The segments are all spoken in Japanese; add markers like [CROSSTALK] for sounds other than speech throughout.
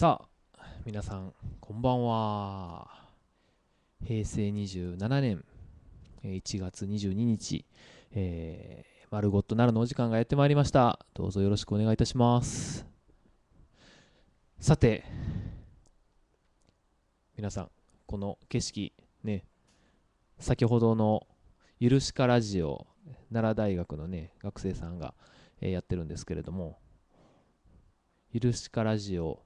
さあ皆さんこんばんは平成27年1月22日、えー、丸ごとなるのお時間がやってまいりましたどうぞよろしくお願いいたしますさて皆さんこの景色ね先ほどのゆるしかラジオ奈良大学のね学生さんが、えー、やってるんですけれどもゆるしかラジオ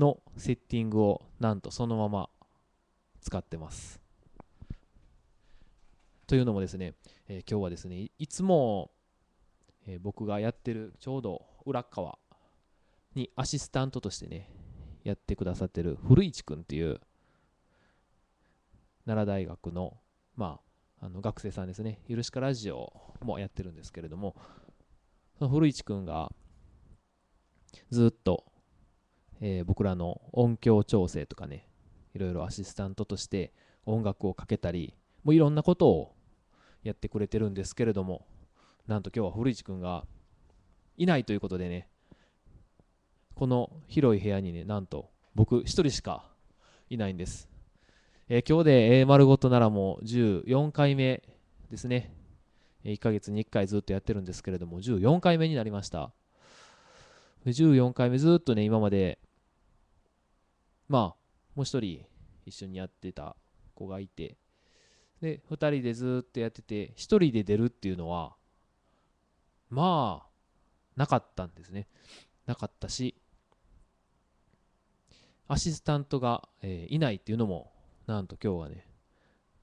のセッティングをなんとそのまま使ってます。というのもですね、えー、今日はですねいつも、えー、僕がやってるちょうど裏側にアシスタントとしてねやってくださってる古市君っていう奈良大学の,、まあ、あの学生さんですね「ゆるしかラジオ」もやってるんですけれどもその古市君がずっとえー、僕らの音響調整とかねいろいろアシスタントとして音楽をかけたりもういろんなことをやってくれてるんですけれどもなんと今日は古市君がいないということでねこの広い部屋にねなんと僕1人しかいないんです、えー、今日で「丸ごとなら」も14回目ですね1ヶ月に1回ずっとやってるんですけれども14回目になりました14回目ずっとね今までまあもう一人一緒にやってた子がいてで2人でずっとやってて1人で出るっていうのはまあなかったんですねなかったしアシスタントが、えー、いないっていうのもなんと今日はね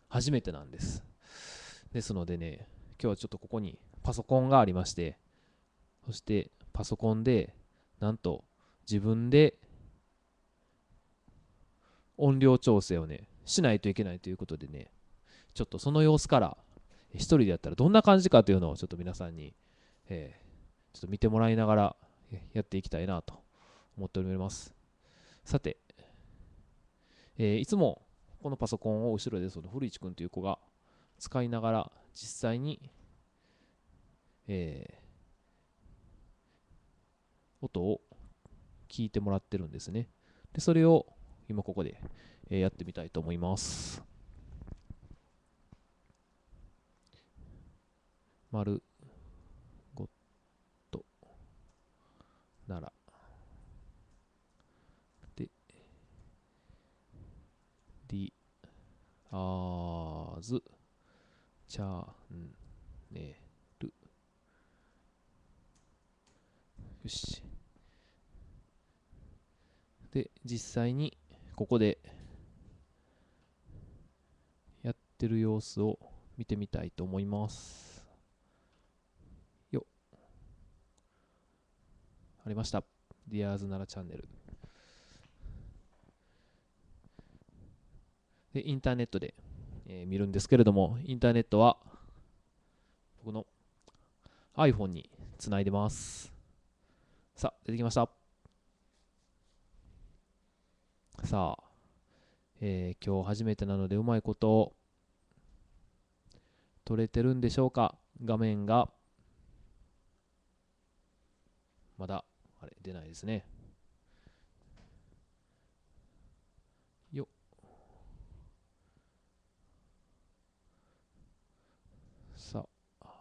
初めてなんですですのでね今日はちょっとここにパソコンがありましてそしてパソコンでなんと自分で音量調整をねしないといけないということでねちょっとその様子から1人でやったらどんな感じかというのをちょっと皆さんに、えー、ちょっと見てもらいながらやっていきたいなと思っておりますさて、えー、いつもこのパソコンを後ろでその古市君という子が使いながら実際に、えー、音を聞いてもらってるんですねでそれを今ここで、えやってみたいと思います。ゴ。ごとならで d あーずチャンネルよしで実際にここでやってる様子を見てみたいと思います。よありました。ディアーズならチャンネル。で、インターネットで、えー、見るんですけれども、インターネットは僕の iPhone につないでます。さあ、出てきました。さあ、えー、今日初めてなのでうまいこと撮れてるんでしょうか画面がまだあれ出ないですねよさあ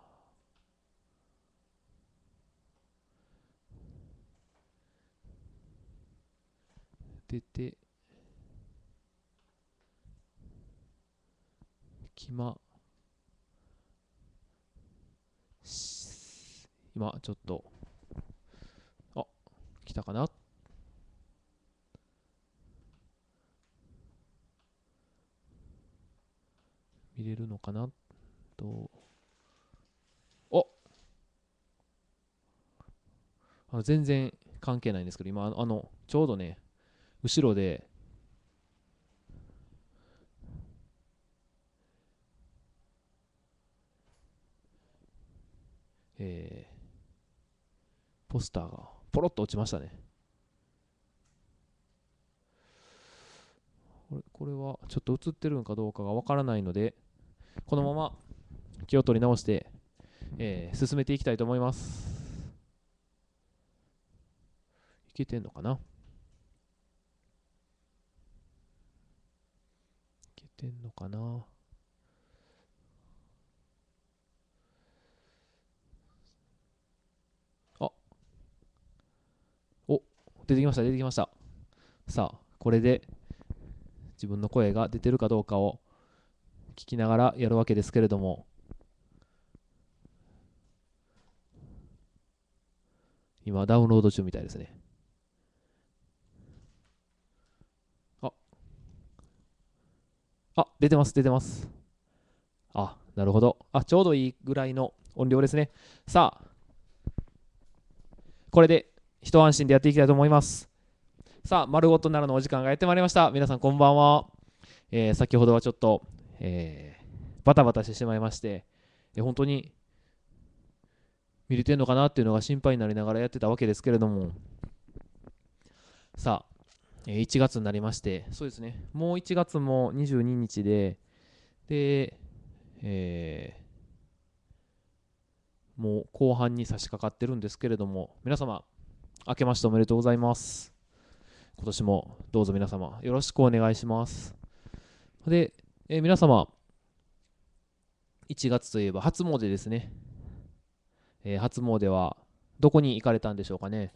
出て暇今ちょっとあ来たかな見れるのかなとおあの全然関係ないんですけど今あのちょうどね後ろでえー、ポスターがポロッと落ちましたね。これこれはちょっと映ってるのかどうかがわからないので、このまま気を取り直して、えー、進めていきたいと思います。いけてんのかないけてんのかな出てきました、出てきました。さあ、これで自分の声が出てるかどうかを聞きながらやるわけですけれども、今ダウンロード中みたいですね。あ、あ、出てます、出てます。あ、なるほど。あ、ちょうどいいぐらいの音量ですね。さあ、これで一安心でやっていきたいと思います。さあ、丸ごとならのお時間がやってまいりました。皆さんこんばんは。えー、先ほどはちょっと、えー、バタバタしてしまいまして、えー、本当に見れてんのかなっていうのが心配になりながらやってたわけですけれども、さあ、えー、1月になりまして、そうですね、もう1月も22日で、で、えー、もう後半に差し掛かってるんですけれども、皆様、明けましておめでとうございます。今年もどうぞ皆様よろしくお願いします。で、えー、皆様、1月といえば初詣ですね。えー、初詣はどこに行かれたんでしょうかね。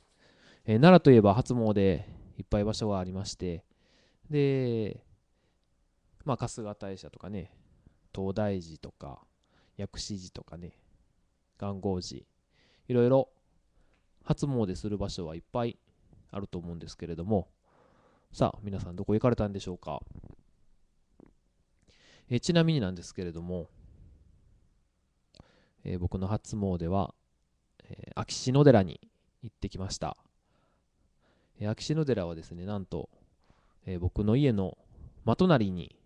えー、奈良といえば初詣いっぱい場所がありまして、で、まあ、春日大社とかね、東大寺とか、薬師寺とかね、岩合寺、いろいろ初詣する場所はいっぱいあると思うんですけれども、さあ、皆さんどこ行かれたんでしょうか。えちなみになんですけれども、えー、僕の初詣は、えー、秋篠寺に行ってきました。えー、秋篠寺はですね、なんと、え僕の家のなりに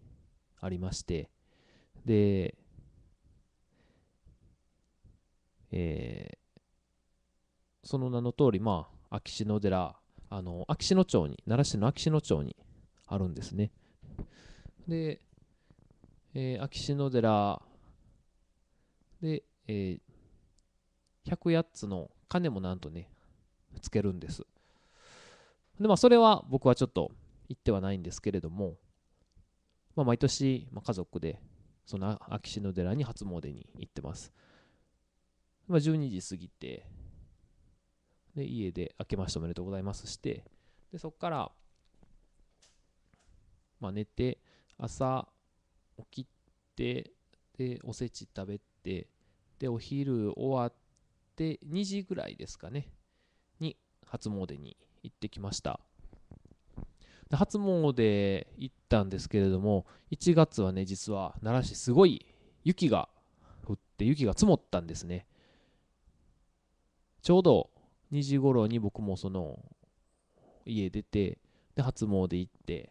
ありまして、で、えその名の通り、まあ、秋篠寺、あの、秋篠町に、奈良市の秋篠町にあるんですね。で、えー、秋篠寺で、えー、108つの鐘もなんとね、つけるんです。で、まあ、それは僕はちょっと行ってはないんですけれども、まあ、毎年、まあ、家族で、その秋篠寺に初詣に行ってます。まあ、12時過ぎて、で、家で明けましておめでとうございますして、で、そこから、まあ寝て、朝起きて、で、おせち食べて、で、お昼終わって、2時ぐらいですかね、に初詣に行ってきました。で初詣行ったんですけれども、1月はね、実は奈良市すごい雪が降って、雪が積もったんですね。ちょうど2時頃に僕もその家出てで初詣行って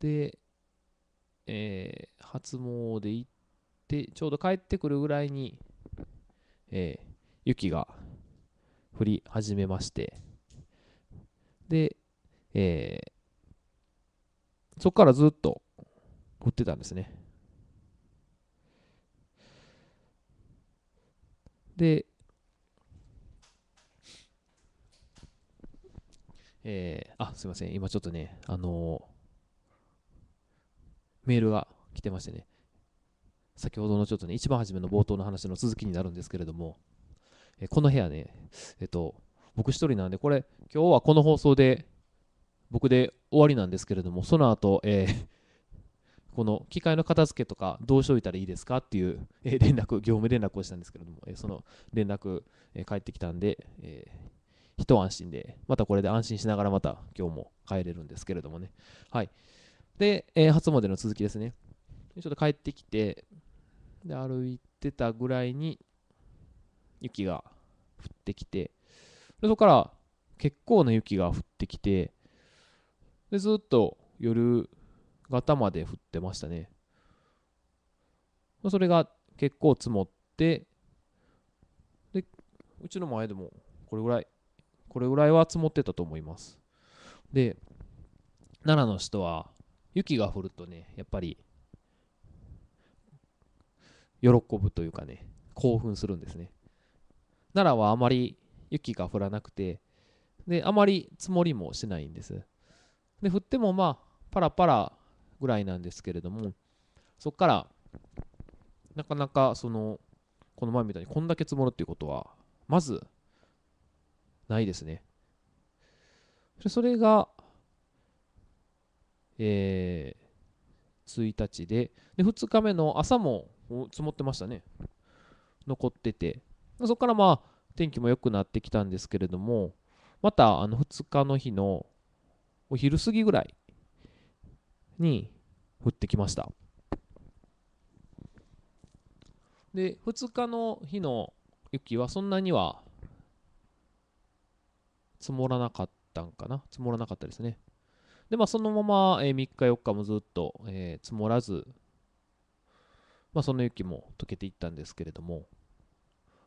で、え初詣行ってちょうど帰ってくるぐらいに、え雪が降り始めましてで、えそこからずっと降ってたんですねでえー、あ、すいません。今ちょっとね、あのー、メールが来てましてね、先ほどのちょっとね、一番初めの冒頭の話の続きになるんですけれども、えー、この部屋ね、えっ、と、僕一人なんで、これ、今日はこの放送で、僕で終わりなんですけれども、その後、え [LAUGHS] この機械の片付けとかどうしておいたらいいですかっていう、え連絡、業務連絡をしたんですけれども、えその連絡、え返ってきたんで、えー一安心で、またこれで安心しながらまた今日も帰れるんですけれどもね。はい。で、えー、初詣の続きですね。ちょっと帰ってきて、で、歩いてたぐらいに雪が降ってきて、でそこから結構な雪が降ってきて、で、ずっと夜方まで降ってましたね。それが結構積もって、で、うちの前でもこれぐらいこれぐらいは積もってたと思いますで奈良の人は雪が降るとねやっぱり喜ぶというかね興奮するんですね奈良はあまり雪が降らなくてであまり積もりもしないんですで降ってもまあパラパラぐらいなんですけれどもそっからなかなかそのこの前みたいにこんだけ積もるっていうことはまずないですね。それが、えー、1日でで、2日目の朝も積もってましたね。残ってて。そこからまあ、天気も良くなってきたんですけれども、またあの2日の日のお昼過ぎぐらいに降ってきました。で、2日の日の雪はそんなには積もらなかったんかな積もらなかったですね。で、まあ、そのまま、えー、3日4日もずっと、えー、積もらず、まあ、その雪も溶けていったんですけれども、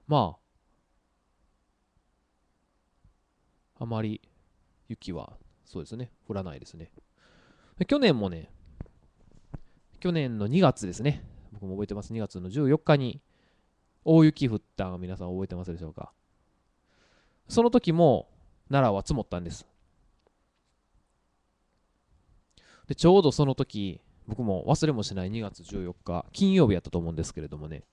まあ、あまり雪は、そうですね、降らないですね。去年もね、去年の2月ですね、僕も覚えてます、2月の14日に大雪降った皆さん覚えてますでしょうか。その時も、奈良は積もったんですでちょうどその時僕も忘れもしない2月14日金曜日やったと思うんですけれどもね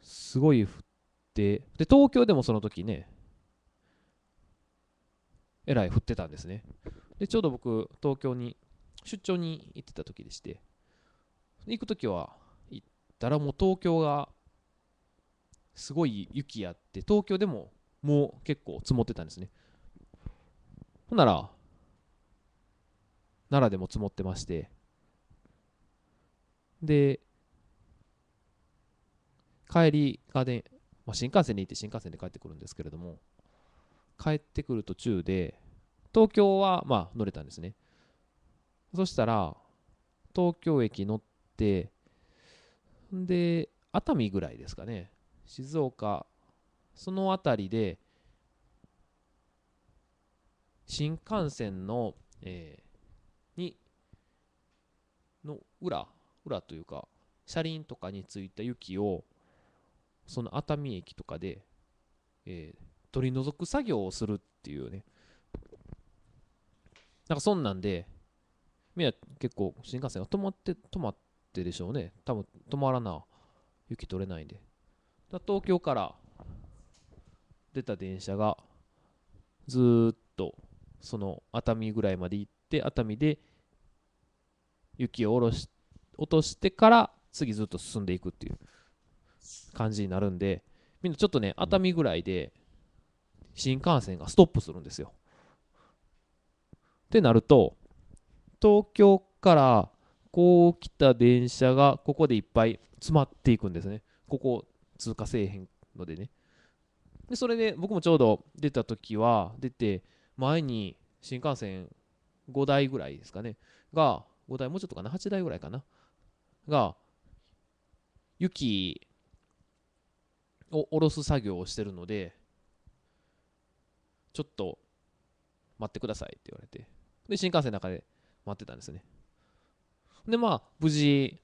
すごい降ってで東京でもその時ねえらい降ってたんですねでちょうど僕東京に出張に行ってた時でして行く時は行ったらもう東京がすごい雪あって東京でももう結構積もってたんですねほんなら奈良でも積もってましてで帰りガで、まあ、新幹線に行って新幹線で帰ってくるんですけれども帰ってくる途中で東京はまあ乗れたんですねそしたら東京駅乗ってで熱海ぐらいですかね静岡その辺りで新幹線の、えー、にの裏裏というか車輪とかについた雪をその熱海駅とかで、えー、取り除く作業をするっていうねなんかそんなんでみんな結構新幹線が止まって止まってでしょうね多分止まらな雪取れないんで東京から出た電車がずっとその熱海ぐらいまで行って熱海で雪を下ろし落としてから次ずっと進んでいくっていう感じになるんでみんなちょっとね熱海ぐらいで新幹線がストップするんですよ。ってなると東京からこう来た電車がここでいっぱい詰まっていくんですね。ここ通過せえへんのでねでそれで僕もちょうど出た時は出て前に新幹線5台ぐらいですかねが5台もうちょっとかな8台ぐらいかなが雪を下ろす作業をしてるのでちょっと待ってくださいって言われてで新幹線の中で待ってたんですねでまあ無事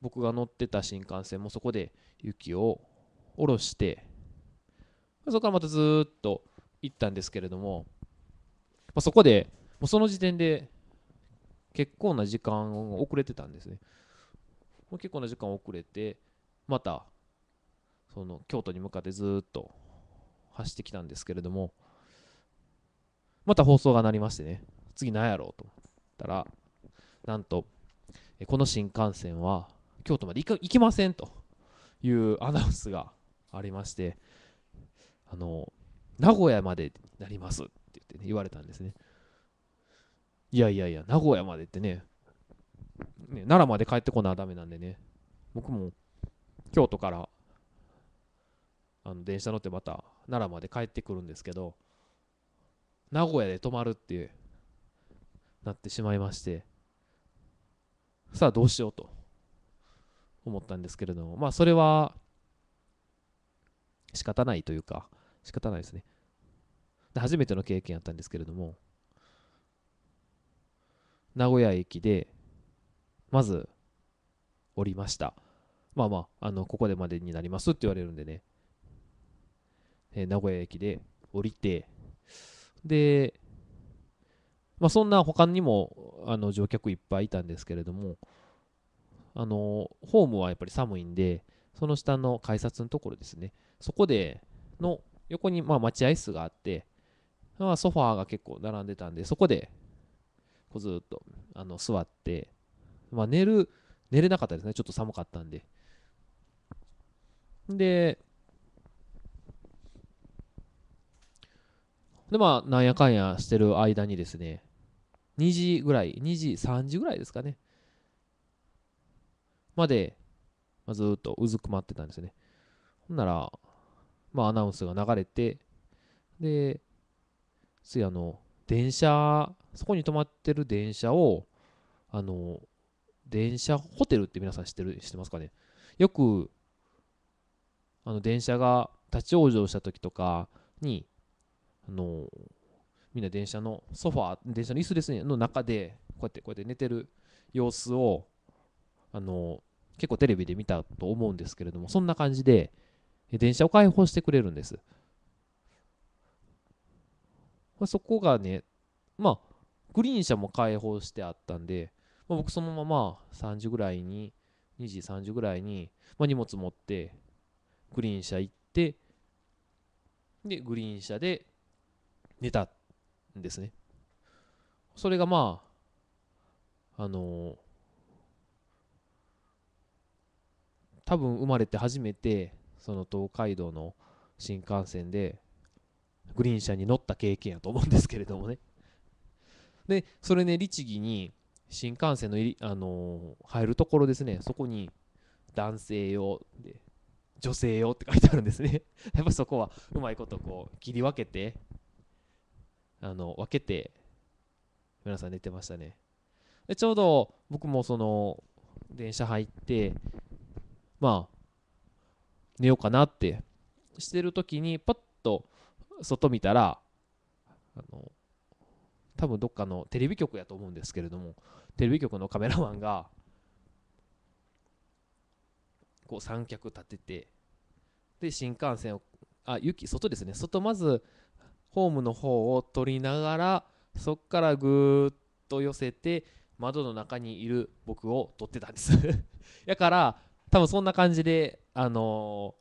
僕が乗ってた新幹線もそこで雪を下ろしてそこからまたずっと行ったんですけれども、まあ、そこでもうその時点で結構な時間遅れてたんですねもう結構な時間遅れてまたその京都に向かってずっと走ってきたんですけれどもまた放送が鳴りましてね次何やろうと思ったらなんとこの新幹線は京都まで行行きませんというアナウンスがありまして、あの、名古屋までなりますって言ってね、言われたんですね。いやいやいや、名古屋までってね、ね奈良まで帰ってこなダメなんでね、僕も京都からあの電車乗ってまた奈良まで帰ってくるんですけど、名古屋で泊まるってなってしまいまして、さあどうしようと。思ったんですけれども、まあ、それは仕方ないというか、仕方ないですね。で初めての経験やったんですけれども、名古屋駅で、まず降りました。まあまあ、あのここでまでになりますって言われるんでね、えー、名古屋駅で降りて、で、まあ、そんな他にもあの乗客いっぱいいたんですけれども、あのホームはやっぱり寒いんでその下の改札のところですねそこでの横にまあ待合室があって、まあ、ソファーが結構並んでたんでそこでこうずっとあの座って、まあ、寝る寝れなかったですねちょっと寒かったんでででまあなんやかんやしてる間にですね2時ぐらい2時3時ぐらいですかねまで、まずっとうずくまってたんですね。ほんなら、まあ、アナウンスが流れて、で、ついあの、電車、そこに止まってる電車を、あの、電車ホテルって皆さん知ってる、知ってますかねよく、あの、電車が立ち往生した時とかに、あの、みんな電車のソファー、電車の椅子ですね、の中で、こうやって、こうやって寝てる様子を、あの、結構テレビで見たと思うんですけれども、そんな感じで、電車を開放してくれるんです。そこがね、まあ、グリーン車も開放してあったんで、まあ、僕そのまま3時ぐらいに、2時3時ぐらいに、まあ、荷物持って、グリーン車行って、で、グリーン車で寝たんですね。それがまあ、あのー多分生まれて初めてその東海道の新幹線でグリーン車に乗った経験やと思うんですけれどもねでそれね律儀に新幹線の入り、あのー、入るところですねそこに男性用で女性用って書いてあるんですね [LAUGHS] やっぱそこはうまいことこう切り分けてあの分けて皆さん寝てましたねでちょうど僕もその電車入ってまあ寝ようかなってしてる時にパッと外見たらあの多分どっかのテレビ局やと思うんですけれどもテレビ局のカメラマンがこう三脚立ててで新幹線をあ雪外ですね外まずホームの方を撮りながらそっからぐーっと寄せて窓の中にいる僕を撮ってたんです [LAUGHS] やから多分そんな感じで、あの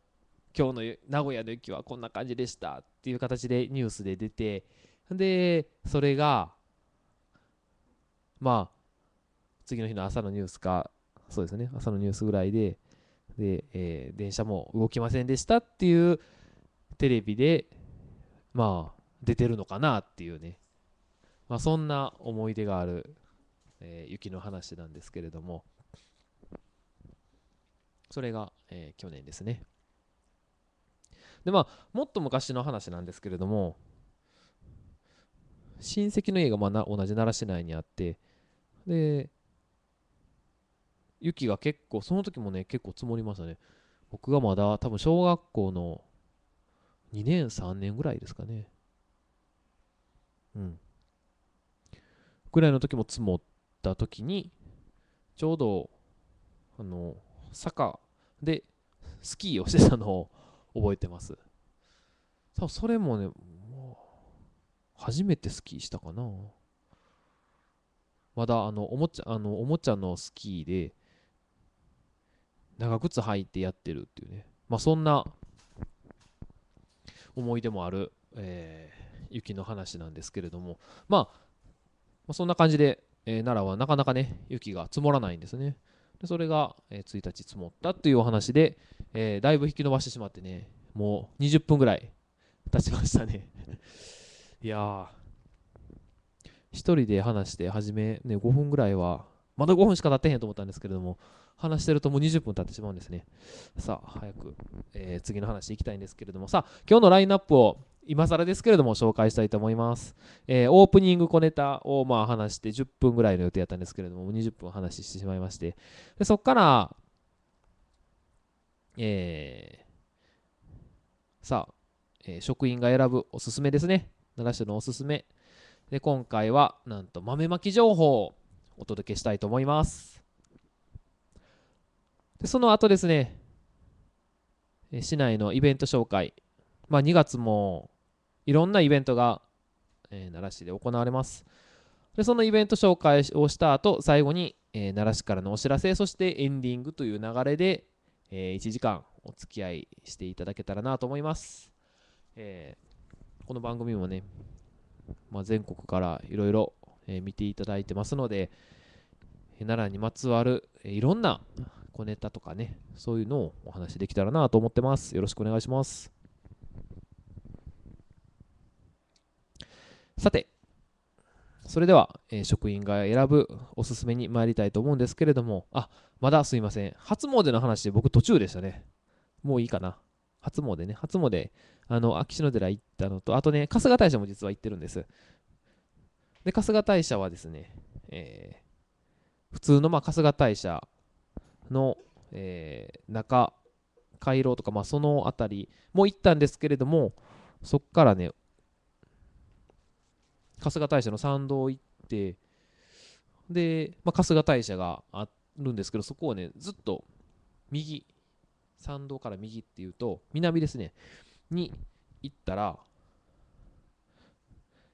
ー、今日の名古屋の雪はこんな感じでしたっていう形でニュースで出てでそれがまあ次の日の朝のニュースかそうですね朝のニュースぐらいでで、えー、電車も動きませんでしたっていうテレビでまあ出てるのかなっていうね、まあ、そんな思い出がある、えー、雪の話なんですけれども。それが、えー、去年ですね。でまあもっと昔の話なんですけれども親戚の家がまあな同じ奈良市内にあってで雪が結構その時もね結構積もりましたね僕がまだ多分小学校の2年3年ぐらいですかねうんぐらいの時も積もった時にちょうどあの坂でスキーをしてたのを覚えてます。多分それもね、もう初めてスキーしたかな。まだあのおもちゃあのおもちゃのスキーで長靴履いてやってるっていうね、まあ、そんな思い出もある、えー、雪の話なんですけれども、まあ、まあ、そんな感じで、えー、奈良はなかなかね雪が積もらないんですね。でそれが、え1日積もったというお話で、えー、だいぶ引き延ばしてしまってねもう20分ぐらい経ちましたね [LAUGHS] いや1人で話して初め、ね、5分ぐらいはまだ5分しか経ってへんと思ったんですけれども話してるともう20分経ってしまうんですねさあ早く、えー、次の話いきたいんですけれどもさあ今日のラインナップを今更ですけれども紹介したいと思います、えー、オープニング小ネタをまあ話して10分ぐらいの予定やったんですけれども20分話してしまいましてでそっからえー、さあ、えー、職員が選ぶおすすめですね奈良市のおすすめで今回はなんと豆まき情報をお届けしたいと思いますでその後ですね市内のイベント紹介まあ2月もいろんなイベントが、えー、奈良市で行われます。でそのイベント紹介をした後最後に、えー、奈良市からのお知らせそしてエンディングという流れで、えー、1時間お付き合いしていただけたらなと思います、えー、この番組もね、まあ、全国からいろいろ見ていただいてますので奈良にまつわるいろんな小ネタとかねそういうのをお話しできたらなと思ってますよろしくお願いしますさて、それでは、えー、職員が選ぶおすすめに参りたいと思うんですけれども、あ、まだすいません。初詣の話で僕途中でしたね。もういいかな。初詣ね。初詣、あの、秋篠寺行ったのと、あとね、春日大社も実は行ってるんです。で、春日大社はですね、えー、普通の、まあ、春日大社の、えー、中、回廊とか、まあ、その辺りも行ったんですけれども、そこからね、春日大社の参道行ってで、まあ、春日大社があるんですけどそこをねずっと右参道から右っていうと南ですねに行ったら、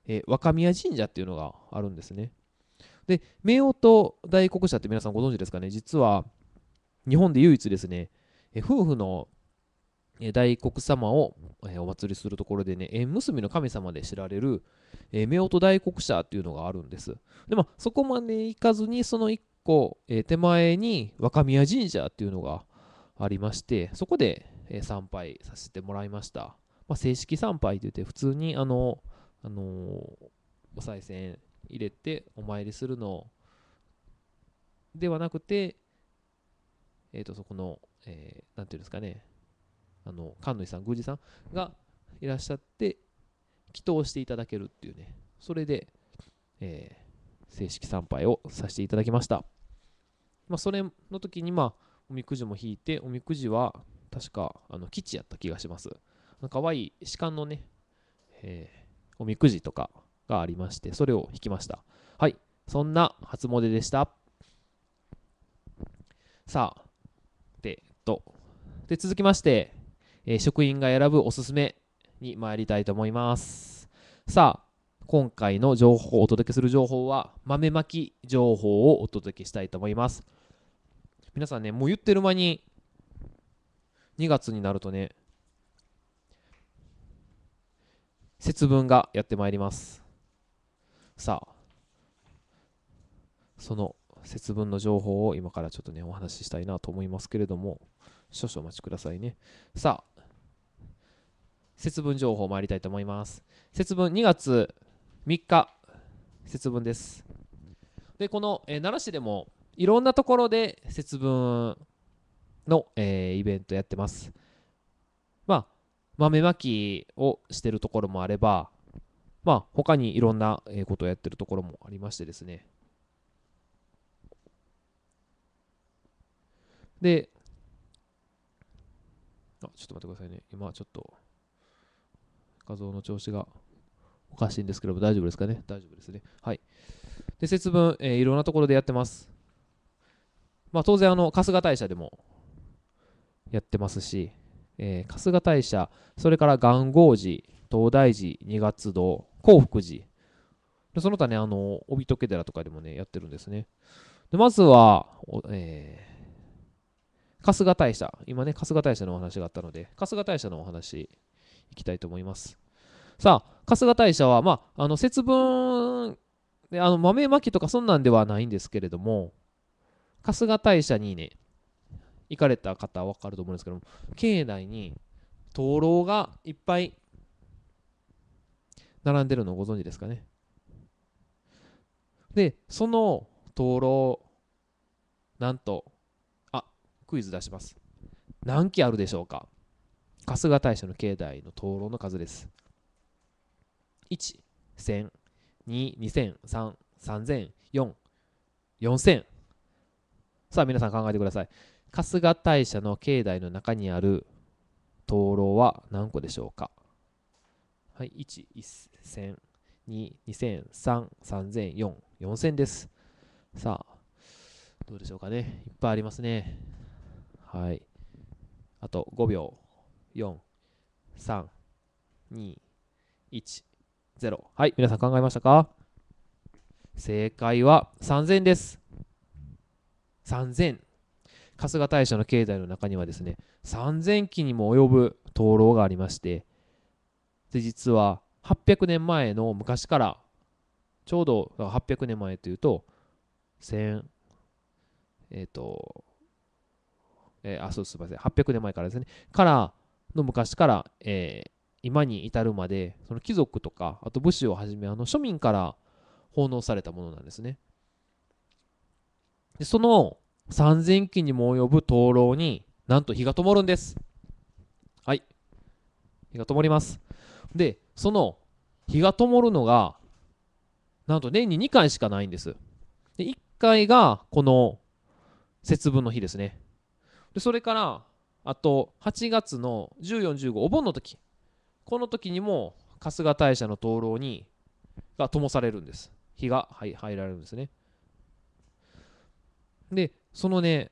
え若宮神社っていうのがあるんですねで王と大黒社って皆さんご存知ですかね実は日本で唯一ですね、え夫婦の大黒様をお祭りするところでね、縁結びの神様で知られる、え夫婦大黒社っていうのがあるんです。でも、そこまで行かずに、その一個、え手前に若宮神社っていうのがありまして、そこで、え参拝させてもらいました。まあ、正式参拝って言って、普通にあの、あのー、お賽銭入れてお参りするのではなくて、えっ、と、そこの、えー、ていうんですかね、あの神主さん宮司さんがいらっしゃって祈祷していただけるっていうねそれで、えー、正式参拝をさせていただきました、まあ、それの時にまあおみくじも引いておみくじは確かあの基地やった気がします可愛い鹿のね、えー、おみくじとかがありましてそれを引きましたはいそんな初詣でしたさあでとで続きましてえー、職員が選ぶおすすめに参りたいと思います。さあ、今回の情報をお届けする情報は豆まき情報をお届けしたいと思います。皆さんね、もう言ってる間に2月になるとね、節分がやってまいります。さあ、その節分の情報を今からちょっとね、お話ししたいなと思いますけれども、少々お待ちくださいね。さあ、節分情報参りたいと思います節分2月3日節分ですでこの、えー、奈良市でもいろんなところで節分の、えー、イベントやってますまあ豆まきをしてるところもあればまあ他にいろんなことをやってるところもありましてですねであちょっと待ってくださいね今ちょっと画像の調子がおかしいんですけども、大丈夫ですかね大丈夫ですね。はい。で、節分、えー、いろんなところでやってます。まあ、当然、あの、春日大社でもやってますし、えー、春日大社、それから元号寺、東大寺、二月堂、興福寺、その他ね、あの、帯解け寺とかでもね、やってるんですね。で、まずは、えー、春日大社、今ね、春日大社のお話があったので、春日大社のお話いきたいと思います。さあ、春日大社は、まあ、あの節分であの豆まきとかそんなんではないんですけれども春日大社にね行かれた方は分かると思うんですけども境内に灯籠がいっぱい並んでるのをご存知ですかねでその灯籠なんとあクイズ出します何基あるでしょうか春日大社の境内の灯籠の数です。1、1000、2、2000、3、3000、4、4000。さあ皆さん考えてください。春日大社の境内の中にある灯籠は何個でしょうかはい、1、1000、2、2000、3、3000、4、4000です。さあ、どうでしょうかね。いっぱいありますね。はい。あと5秒。43210はい皆さん考えましたか正解は3000です3000春日大社の境内の中にはですね3000基にも及ぶ灯籠がありましてで実は800年前の昔からちょうど800年前というと1000えっ、ー、とえー、あそうすみません800年前からですねからの昔から、えー、今に至るまでその貴族とかあと武士をはじめあの庶民から奉納されたものなんですね。でその3,000基にも及ぶ灯籠になんと火が灯るんです。はい。火が灯ります。で、その火が灯るのがなんと年に2回しかないんです。で1回がこの節分の日ですね。でそれからあと8月の1415お盆の時この時にも春日大社の灯籠にが灯されるんです火が入られるんですねでそのね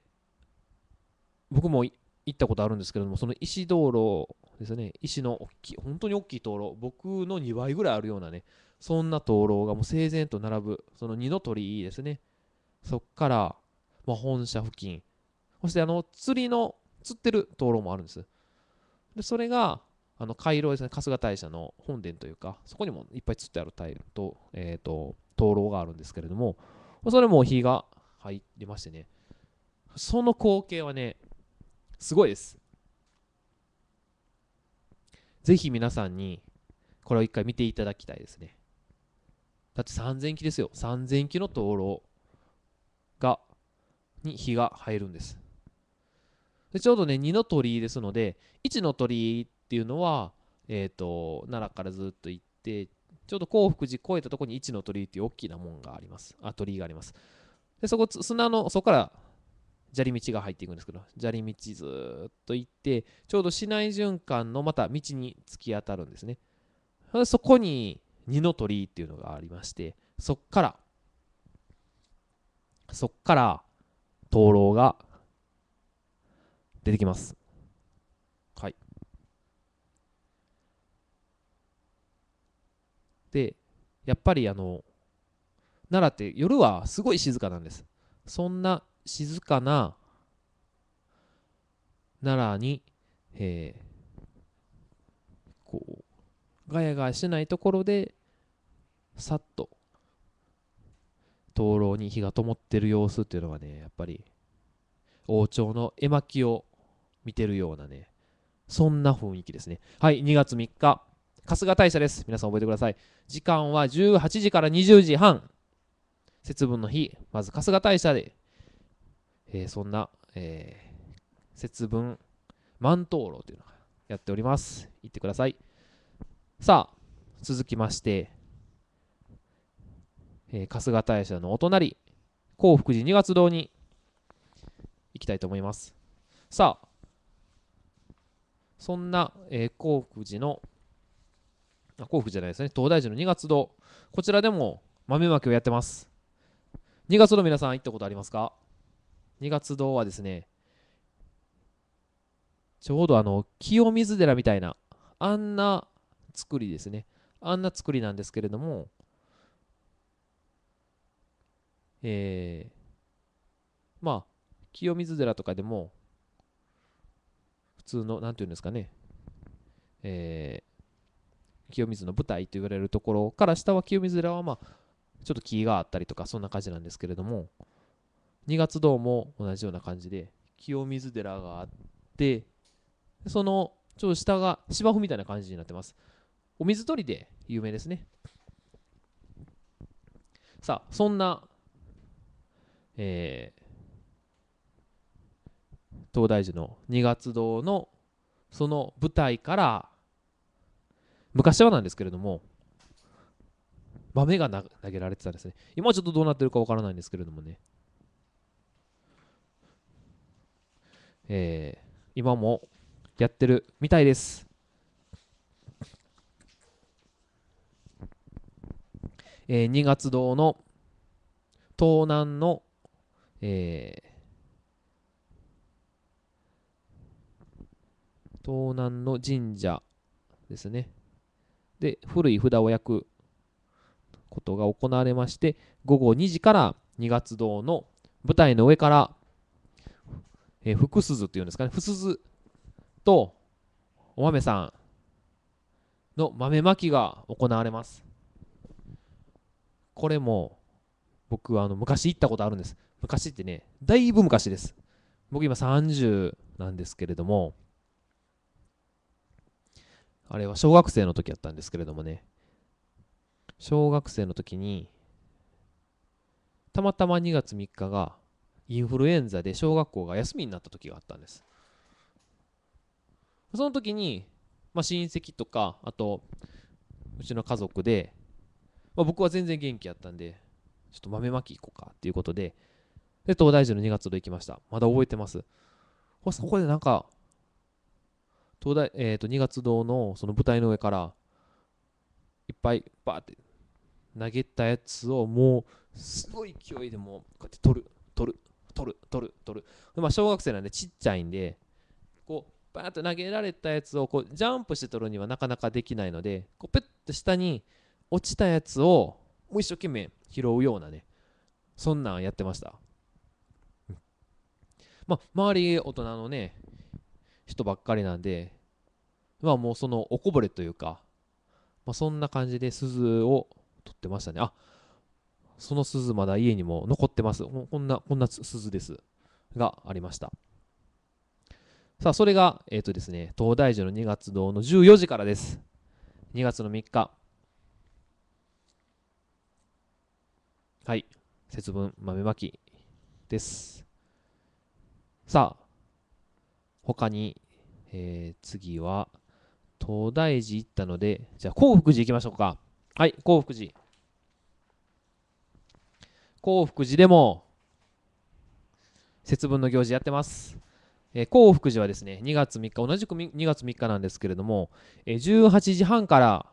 僕も行ったことあるんですけれどもその石灯籠ですね石の大きい本当に大きい灯籠僕の2倍ぐらいあるようなねそんな灯籠がもう整然と並ぶその二の鳥居ですねそっから、まあ、本社付近そしてあの釣りの釣ってる灯籠もあるんです。で、それが、あの、回廊ですね、春日大社の本殿というか、そこにもいっぱい釣ってあるタイルと、えっ、ー、と、灯籠があるんですけれども、それも火が入りましてね、その光景はね、すごいです。ぜひ皆さんに、これを一回見ていただきたいですね。だって3000基ですよ。3000基の灯籠が、に火が入るんです。でちょうどね2の鳥居ですので1の鳥居っていうのは、えーと、奈良からずっと行ってちょうど興福寺越えたとこに1の鳥居っていう大きな門がありますあ鳥居がありますでそこ砂のそこから砂利道が入っていくんですけど砂利道ずっと行ってちょうど市内循環のまた道に突き当たるんですねそこに二の鳥居っていうのがありましてそっからそっから灯籠が出てきます。はい。で、やっぱりあの、奈良って夜はすごい静かなんです。そんな静かな奈良に、えこう、ガヤガヤしないところで、さっと、灯籠に火が灯ってる様子っていうのがね、やっぱり、王朝の絵巻を見てるようなね、そんな雰囲気ですね。はい、2月3日、春日大社です。皆さん覚えてください。時間は18時から20時半。節分の日、まず春日大社で、えー、そんな、えー、節分、万灯籠というのがやっております。行ってください。さあ、続きまして、えー、春日大社のお隣、興福寺二月堂に行きたいと思います。さあ、そんな、えー、興福寺の、あ、興福寺じゃないですね、東大寺の2月堂、こちらでも豆まきをやってます。2月堂皆さん行ったことありますか ?2 月堂はですね、ちょうどあの、清水寺みたいな、あんな作りですね。あんな作りなんですけれども、えー、まあ、清水寺とかでも普通の、何て言うんですかね、え清水の舞台と言われるところから下は清水寺はまあちょっと木があったりとかそんな感じなんですけれども2月堂も同じような感じで清水寺があってそのちょっと下が芝生みたいな感じになってますお水取りで有名ですねさあそんな、え東大寺の二月堂のその舞台から昔はなんですけれども豆が投げられてたんですね今はちょっとどうなってるかわからないんですけれどもねえー、今もやってるみたいですえー、二月堂の東南の、えー、東南の神社ですね。で、古い札を焼くことが行われまして、午後2時から2月堂の舞台の上から、えー、福鈴っていうんですかね、福鈴とお豆さんの豆まきが行われます。これも僕はあの昔行ったことあるんです。昔ってね、だいぶ昔です。僕今30なんですけれども、あれは小学生の時やったんですけれどもね、小学生の時に、たまたま2月3日がインフルエンザで小学校が休みになった時があったんです。その時に、まあ、親戚とか、あと、うちの家族で、まあ、僕は全然元気やったんで、ちょっと豆まき行こうかっていうことで、で、東大寺の2月度行きました。まだ覚えてます。ここでなんか、東大、えー、と2月堂のその舞台の上からいっぱいバーって投げたやつをもうすごい勢いでもうこうやって取る取る取る取る取るまあ小学生なんでちっちゃいんでこうバーッて投げられたやつをこうジャンプして取るにはなかなかできないのでこうペッと下に落ちたやつをもう一生懸命拾うようなねそんなんやってましたまあ周り大人のね人ばっかりなんでまあもうそのおこぼれというか、まあ、そんな感じで鈴を取ってましたねあその鈴まだ家にも残ってますこんなこんな鈴ですがありましたさあそれがえっ、ー、とですね東大寺の2月堂の14時からです2月の3日はい節分豆まきですさあ他にえー、次は、東大寺行ったので、じゃあ、興福寺行きましょうか。はい、興福寺。興福寺でも、節分の行事やってます。えー、興福寺はですね、2月3日、同じく2月3日なんですけれども、えー、18時半から、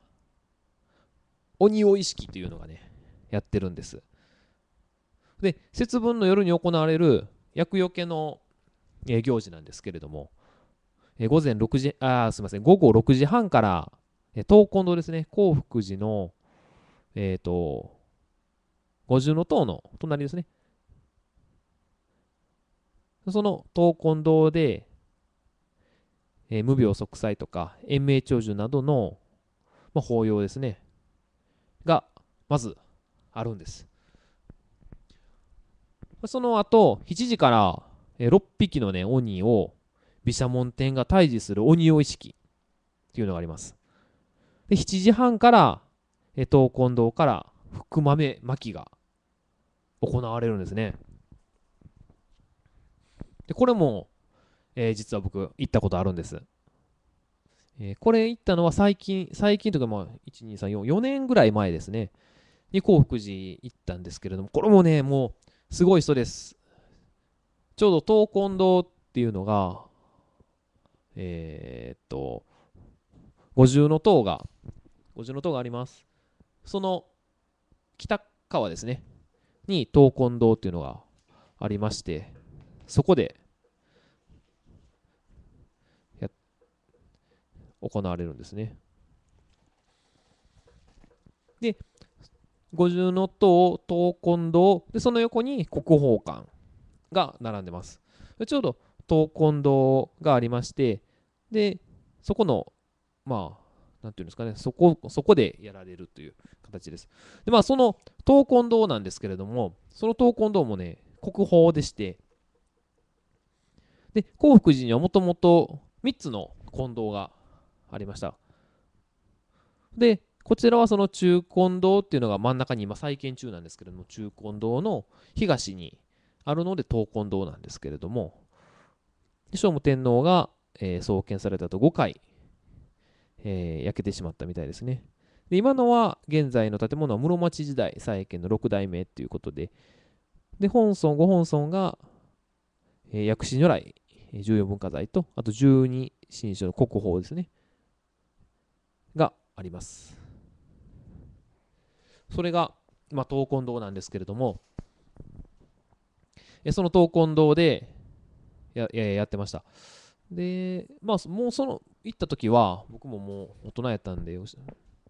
鬼を意識というのがね、やってるんです。で、節分の夜に行われる、厄除けの、えー、行事なんですけれども、えー、午前6時、あ、すみません、午後6時半から、えー、東根堂ですね、興福寺の、えっ、ー、と、五重塔の隣ですね。その東根堂で、えー、無病息災とか延命長寿などの、まあ、法要ですねがまずあるんですその後7時から、えー、6匹のね鬼を毘沙門天が退治する鬼を意識っていうのがあります。で7時半から東魂堂から福豆巻きが行われるんですね。でこれも、えー、実は僕行ったことあるんです。えー、これ行ったのは最近、最近というかまあ1、2、3、4、4年ぐらい前ですね。に幸福寺行ったんですけれども、これもね、もうすごい人です。ちょうど東魂堂っていうのが、えー、っと、五重の塔が、五重の塔があります。その北川ですね、に闘魂堂というのがありまして、そこで行われるんですね。で、五重の塔、闘魂堂、で、その横に国宝館が並んでます。ちょうど闘魂堂がありまして、で、そこの、まあ、なんていうんですかね、そこ、そこでやられるという形です。で、まあ、その闘魂堂なんですけれども、その闘魂堂もね、国宝でして、で、興福寺にはもともと3つの金堂がありました。で、こちらはその中金堂っていうのが真ん中に今再建中なんですけれども、中金堂の東にあるので闘魂堂なんですけれども、聖武天皇がえー、送検されたと5回、えー、焼けてしまったみたいですね。で今のは現在の建物は室町時代債権の6代目ということで、で、本村、ご本尊が、えー、薬師如来、重要文化財と、あと十二神書の国宝ですね、があります。それが、まあ、闘魂堂なんですけれども、えその闘魂堂でやややってました。で、まあ、もうその、行った時は、僕ももう大人やったんで、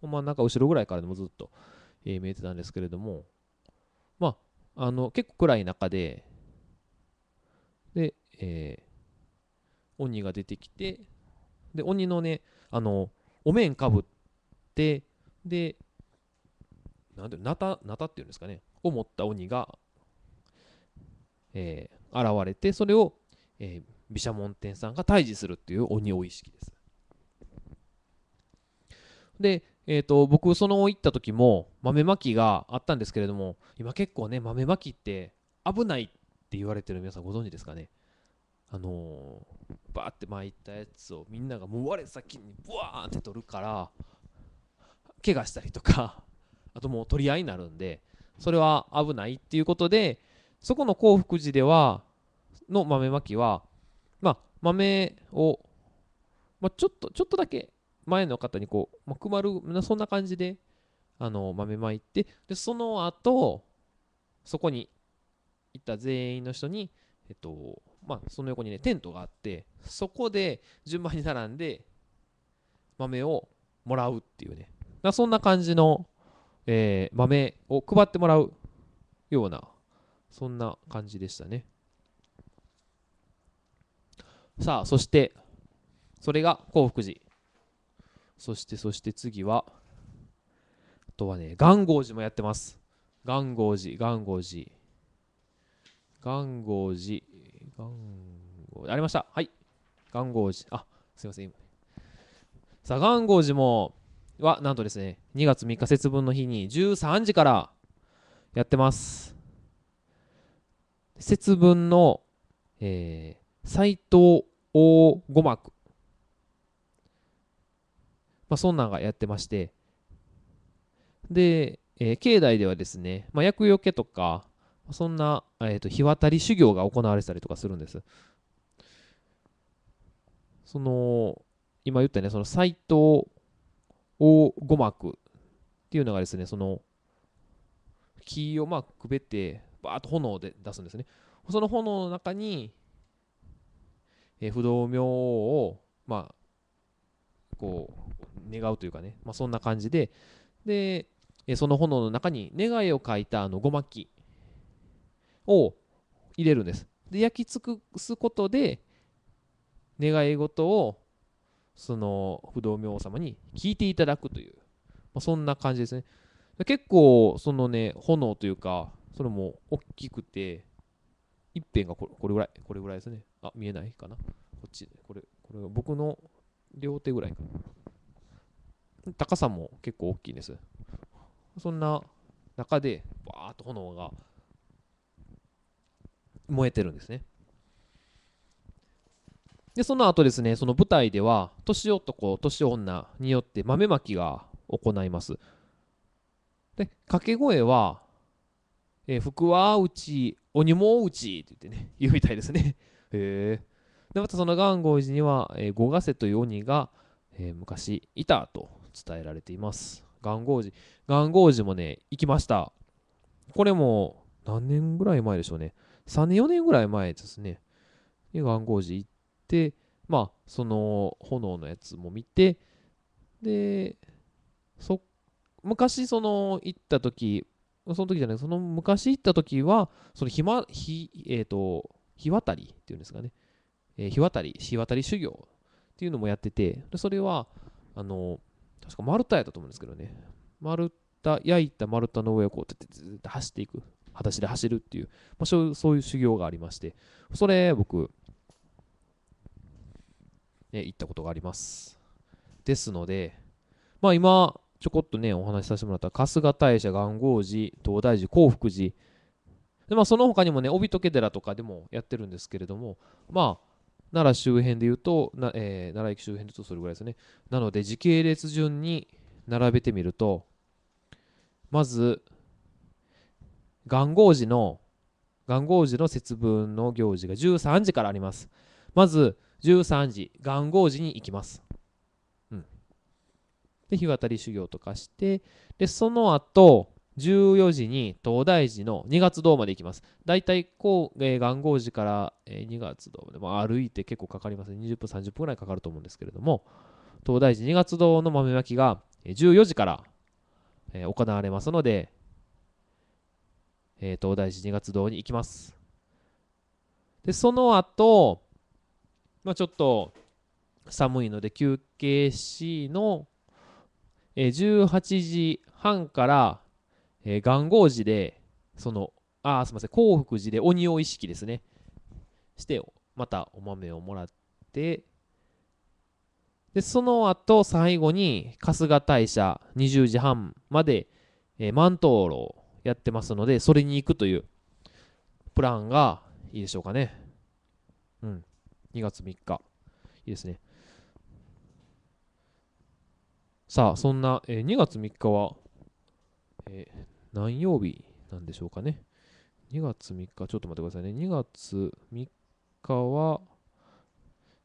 まあ、なんか後ろぐらいからでもずっと、えー、見えてたんですけれども、まあ、あの、結構暗い中で、で、えー、鬼が出てきて、で、鬼のね、あの、お面かぶって、で、なんていうなた、なたっていうんですかね、を持った鬼が、えー、現れて、それを、えー、毘沙門天さんが退治するっていう鬼を意識です。で、えーと、と僕その行った時も豆まきがあったんですけれども今結構ね豆まきって危ないって言われてる皆さんご存知ですかねあのー、バーって巻いたやつをみんながもう我先にブワーンって取るから怪我したりとか [LAUGHS] あともう取り合いになるんでそれは危ないっていうことでそこの興福寺ではの豆まきはまあ、豆を、まあ、ちょっと、ちょっとだけ前の方にこう、まくまる、そんな感じで、あの、豆まいて、で、その後、そこに行った全員の人に、えっと、まあ、その横にね、テントがあって、そこで順番に並んで、豆をもらうっていうね。だそんな感じの、えー、豆を配ってもらうような、そんな感じでしたね。さあそしてそれが興福寺そしてそして次はあとはね元号寺もやってます元号寺元号寺元号寺元寺。ありましたはい元号寺あすいません今さあ元号寺もはなんとですね2月3日節分の日に13時からやってます節分の、え斎藤大五幕。まあ、そんなんがやってまして。で、えー、境内ではですね、まあ、厄除けとか、そんな、えーと、日渡り修行が行われたりとかするんです。その、今言ったね、その斎藤を五幕っていうのがですね、その木をまあくべて、バーッと炎で出すんですね。その炎の中に、えー、不動明王を、まあ、こう、願うというかね、まあ、そんな感じで、で、えー、その炎の中に願いを書いたあのごまきを入れるんです。で、焼き尽くすことで、願い事を、その不動明王様に聞いていただくという、まあ、そんな感じですね。結構、そのね、炎というか、それも大きくて、一辺がこれこれぐらい、これぐらいですね。あ、見えないかな。こっち、これ、これ僕の両手ぐらいかな。高さも結構大きいんです。そんな中で、バーっと炎が燃えてるんですね。で、その後ですね、その舞台では、年男、年女によって豆まきが行います。で、掛け声は、えー、福は内、鬼も内って言ってね、言うみたいですね。へえでまたその元号寺には、えー、五ヶ瀬という鬼が、えー、昔いたと伝えられています元号寺元号寺もね行きましたこれも何年ぐらい前でしょうね3年4年ぐらい前ですねで元号寺行ってまあその炎のやつも見てでそ昔その行った時その時じゃないその昔行った時はその暇ひえっ、ー、と日渡りっていうんですかね、えー、日渡り、日渡り修行っていうのもやってて、でそれは、あの、確か丸太やったと思うんですけどね、丸太、焼いた丸太の上をこうってずっと走っていく、裸足で走るっていう、まあ、そういう修行がありまして、それ僕、ね、行ったことがあります。ですので、まあ今、ちょこっとね、お話しさせてもらった春日大社、元号寺、東大寺、興福寺、でまあ、その他にもね帯解寺とかでもやってるんですけれどもまあ奈良周辺で言うとな、えー、奈良駅周辺で言うとそれぐらいですねなので時系列順に並べてみるとまず元号寺の元号寺の節分の行事が13時からありますまず13時元号寺に行きますうん。で日渡り修行とかしてでその後14時に東大寺の2月堂まで行きます。だいたいこう、えー、元号寺から、えー、2月堂まで、まあ、歩いて結構かかります、ね、20分、30分ぐらいかかると思うんですけれども、東大寺2月堂の豆まきが14時から、えー、行われますので、えー、東大寺2月堂に行きます。で、その後、まあ、ちょっと寒いので休憩しの、えー、18時半からえー、元号寺で、その、あ、すみません、興福寺で鬼を意識ですね。して、またお豆をもらって、で、その後、最後に、春日大社20時半まで、えー、万灯籠をやってますので、それに行くというプランがいいでしょうかね。うん。2月3日。いいですね。さあ、そんな、えー、2月3日は、えー何曜日なんでしょうかね。2月3日、ちょっと待ってくださいね。2月3日は、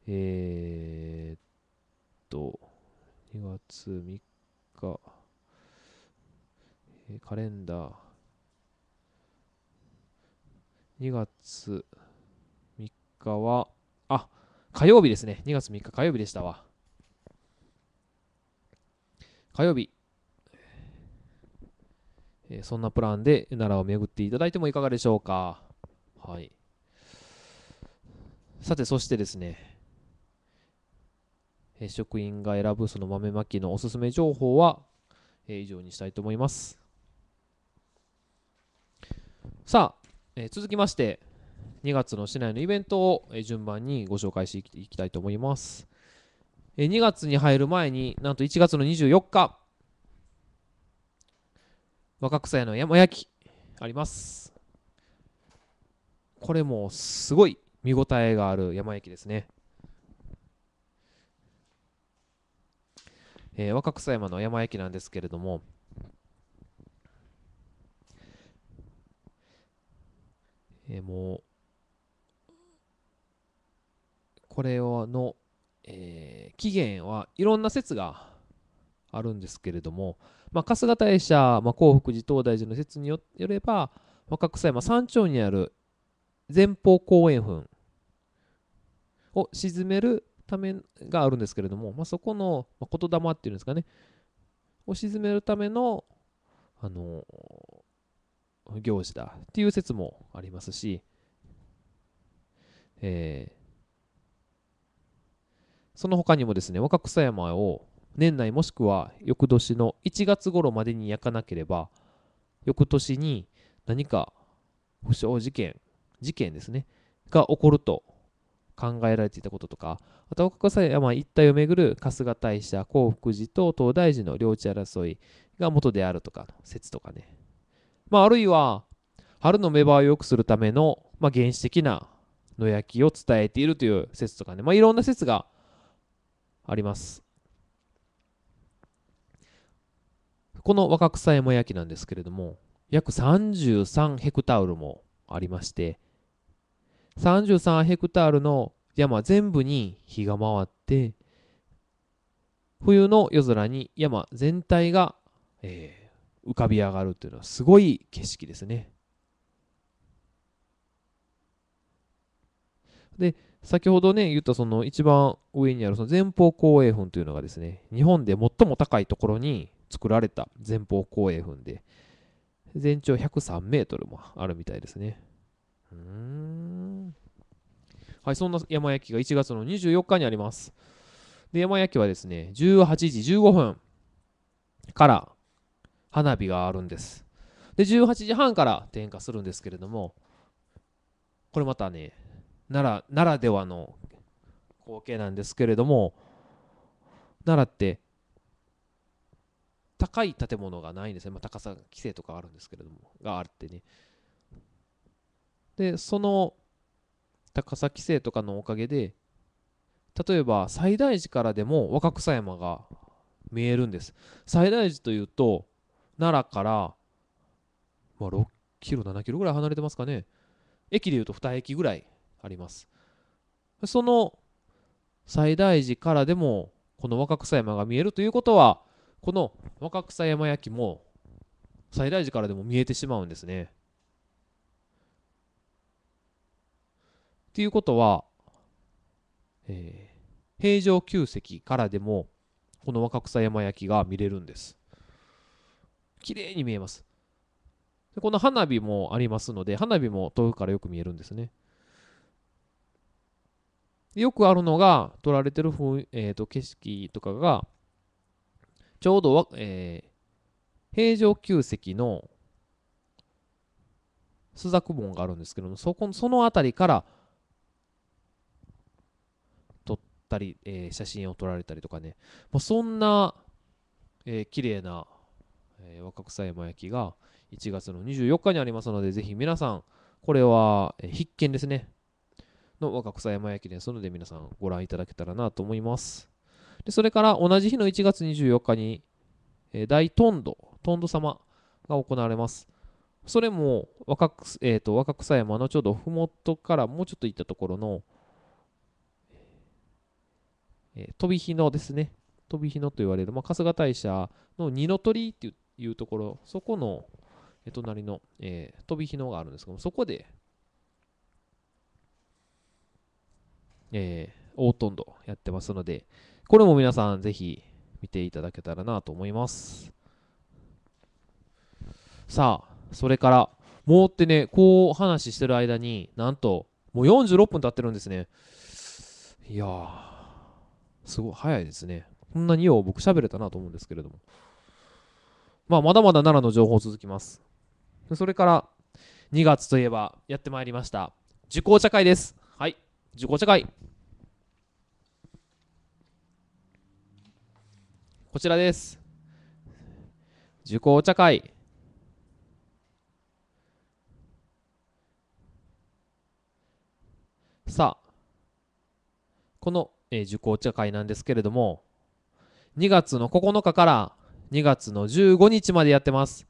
えー、っと、2月3日、えー、カレンダー、2月3日は、あ、火曜日ですね。2月3日火曜日でしたわ。火曜日、えそんなプランで奈良を巡っていただいてもいかがでしょうか。はい。さて、そしてですね、え職員が選ぶその豆まきのおすすめ情報は、え以上にしたいと思います。さあ、え続きまして、2月の市内のイベントを順番にご紹介していきたいと思います。2月に入る前になんと1月の24日、若草屋の山焼きありますこれもすごい見応えがある山焼きですね、えー、若草山の山焼きなんですけれどもえー、もうこれの、えー、起源はいろんな説があるんですけれども、まあ、春日大社、まあ、興福寺東大寺の説によれば、若草山山頂にある前方後円墳を沈めるためがあるんですけれども、まあ、そこの言霊っていうんですかねを沈めるための、あのー、行事だっていう説もありますし、えー、その他にもですね若草山を年内もしくは翌年の1月頃までに焼かなければ翌年に何か不祥事件事件ですねが起こると考えられていたこととかあとは若狭山一帯をめぐる春日大社興福寺と東大寺の領地争いが元であるとかの説とかね、まあ、あるいは春の芽生えを良くするための、まあ、原始的な野焼きを伝えているという説とかね、まあ、いろんな説がありますこの若草山焼なんですけれども、約33ヘクタールもありまして、33ヘクタールの山全部に日が回って、冬の夜空に山全体が、えー、浮かび上がるというのはすごい景色ですね。で、先ほどね、言ったその一番上にあるその前方後衛墳というのがですね、日本で最も高いところに作られた前方後円墳で、全長103メートルもあるみたいですね。うん。はい、そんな山焼きが1月の24日にあります。で、山焼きはですね、18時15分から花火があるんです。で、18時半から点火するんですけれども、これまたね、奈良ならではの光景なんですけれども、奈良って高い建物がないんですね、まあ、高さ規制とかあるんですけれどもがあってねでその高さ規制とかのおかげで例えば西大寺からでも若草山が見えるんです西大寺というと奈良から、まあ、6キロ7キロぐらい離れてますかね駅でいうと2駅ぐらいありますその西大寺からでもこの若草山が見えるということはこの若草山焼きも西大寺からでも見えてしまうんですね。っていうことは、えー、平城宮跡からでもこの若草山焼きが見れるんです。綺麗に見えます。でこの花火もありますので花火も遠くからよく見えるんですね。よくあるのが撮られてる、えー、と景色とかがちょうど、えー、平城宮跡の朱雀門があるんですけどもそこその辺りから撮ったり、えー、写真を撮られたりとかねまそんな、えー、綺麗な、えー、若草山焼きが1月の24日にありますのでぜひ皆さんこれは、えー、必見ですねの若草山焼きですので皆さんご覧いただけたらなと思います。でそれから同じ日の1月24日に、えー、大トンド、トンド様が行われます。それも若く、えーと、若草山のちょうど麓からもうちょっと行ったところの、えー、飛び火のですね、飛び火のと言われる、まあ、春日大社の二の鳥っていうところ、そこの、えー、隣の、えー、飛び火のがあるんですけども、そこで、えー、大トンドやってますので、これも皆さんぜひ見ていただけたらなと思います。さあ、それから、もうってね、こう話してる間に、なんと、もう46分経ってるんですね。いやー、すごい早いですね。こんなによう僕喋れたなと思うんですけれども。まあ、まだまだ奈良の情報続きます。それから、2月といえば、やってまいりました。受講者会です。はい、受講者会。こちらです受講茶会さあこの、えー、受講茶会なんですけれども2月の9日から2月の15日までやってます